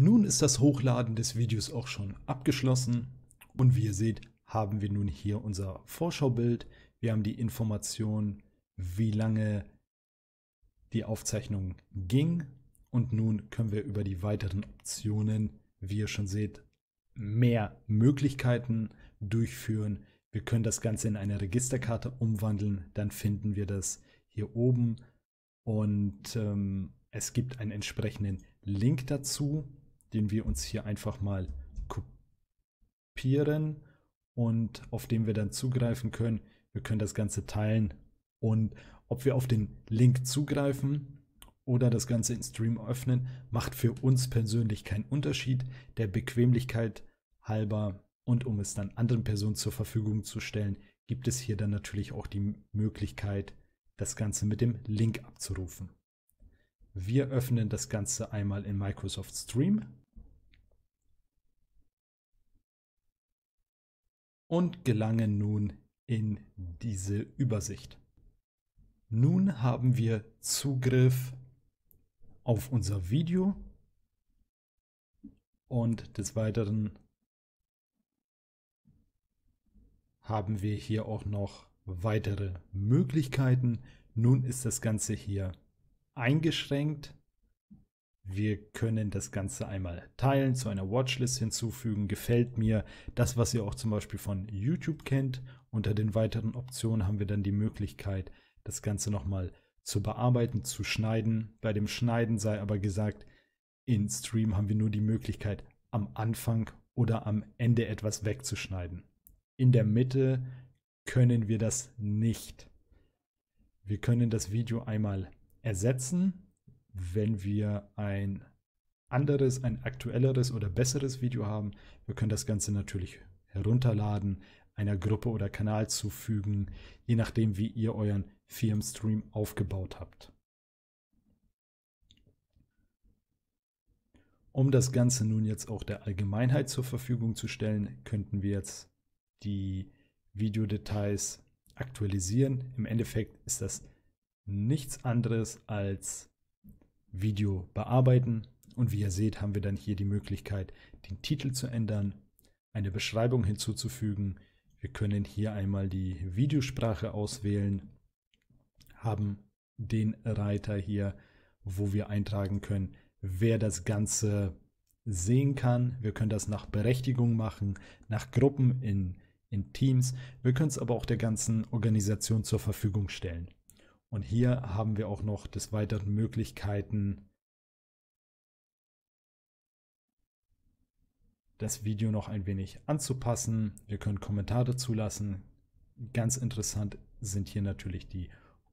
Nun ist das Hochladen des Videos auch schon abgeschlossen und wie ihr seht, haben wir nun hier unser Vorschaubild. Wir haben die Information, wie lange die Aufzeichnung ging und nun können wir über die weiteren Optionen, wie ihr schon seht, mehr Möglichkeiten durchführen. Wir können das Ganze in eine Registerkarte umwandeln, dann finden wir das hier oben und ähm, es gibt einen entsprechenden Link dazu den wir uns hier einfach mal kopieren und auf den wir dann zugreifen können. Wir können das Ganze teilen und ob wir auf den Link zugreifen oder das Ganze in Stream öffnen, macht für uns persönlich keinen Unterschied. Der Bequemlichkeit halber und um es dann anderen Personen zur Verfügung zu stellen, gibt es hier dann natürlich auch die Möglichkeit, das Ganze mit dem Link abzurufen. Wir öffnen das Ganze einmal in Microsoft Stream. Und gelangen nun in diese Übersicht. Nun haben wir Zugriff auf unser Video und des Weiteren haben wir hier auch noch weitere Möglichkeiten. Nun ist das Ganze hier eingeschränkt. Wir können das Ganze einmal teilen, zu einer Watchlist hinzufügen. Gefällt mir das, was ihr auch zum Beispiel von YouTube kennt. Unter den weiteren Optionen haben wir dann die Möglichkeit, das Ganze nochmal zu bearbeiten, zu schneiden. Bei dem Schneiden sei aber gesagt, in Stream haben wir nur die Möglichkeit, am Anfang oder am Ende etwas wegzuschneiden. In der Mitte können wir das nicht. Wir können das Video einmal ersetzen, wenn wir ein anderes, ein aktuelleres oder besseres Video haben. Wir können das Ganze natürlich herunterladen, einer Gruppe oder Kanal zufügen, je nachdem, wie ihr euren Firmenstream aufgebaut habt. Um das Ganze nun jetzt auch der Allgemeinheit zur Verfügung zu stellen, könnten wir jetzt die Videodetails aktualisieren. Im Endeffekt ist das nichts anderes als Video bearbeiten. Und wie ihr seht, haben wir dann hier die Möglichkeit, den Titel zu ändern, eine Beschreibung hinzuzufügen. Wir können hier einmal die Videosprache auswählen, haben den Reiter hier, wo wir eintragen können, wer das Ganze sehen kann. Wir können das nach Berechtigung machen, nach Gruppen in, in Teams. Wir können es aber auch der ganzen Organisation zur Verfügung stellen. Und hier haben wir auch noch des Weiteren Möglichkeiten, das Video noch ein wenig anzupassen. Wir können Kommentare zulassen. Ganz interessant sind hier natürlich die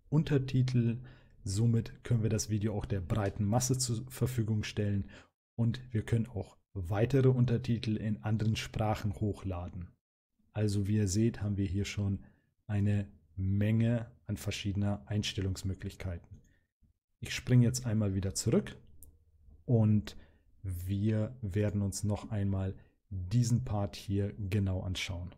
Untertitel. Somit können wir das Video auch der breiten Masse zur Verfügung stellen und wir können auch weitere Untertitel in anderen Sprachen hochladen. Also wie ihr seht, haben wir hier schon eine Menge an verschiedener Einstellungsmöglichkeiten. Ich springe jetzt einmal wieder zurück und wir werden uns noch einmal diesen Part hier genau anschauen.